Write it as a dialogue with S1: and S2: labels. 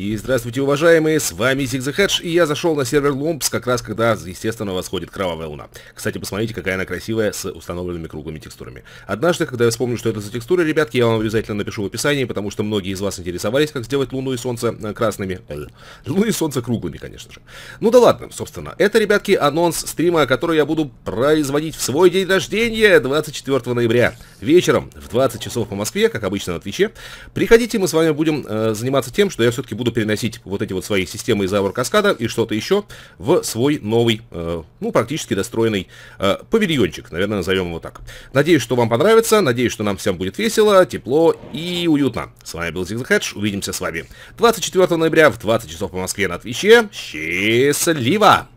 S1: И здравствуйте, уважаемые, с вами Зигзаг и я зашел на сервер Лумпс как раз когда, естественно, восходит кровавая луна. Кстати, посмотрите, какая она красивая с установленными круглыми текстурами. Однажды, когда я вспомню, что это за текстуры, ребятки, я вам обязательно напишу в описании, потому что многие из вас интересовались, как сделать луну и солнце э, красными. Э, луну и солнце круглыми, конечно же. Ну да ладно, собственно, это, ребятки, анонс стрима, который я буду производить в свой день рождения, 24 ноября вечером в 20 часов по Москве, как обычно на Твиче. Приходите, мы с вами будем э, заниматься тем, что я все-таки буду переносить вот эти вот свои системы из Каскада и что-то еще в свой новый, э, ну, практически достроенный э, павильончик, наверное, назовем его так. Надеюсь, что вам понравится, надеюсь, что нам всем будет весело, тепло и уютно. С вами был Зигзаг Хедж, увидимся с вами 24 ноября в 20 часов по Москве на Твиче. Счастливо!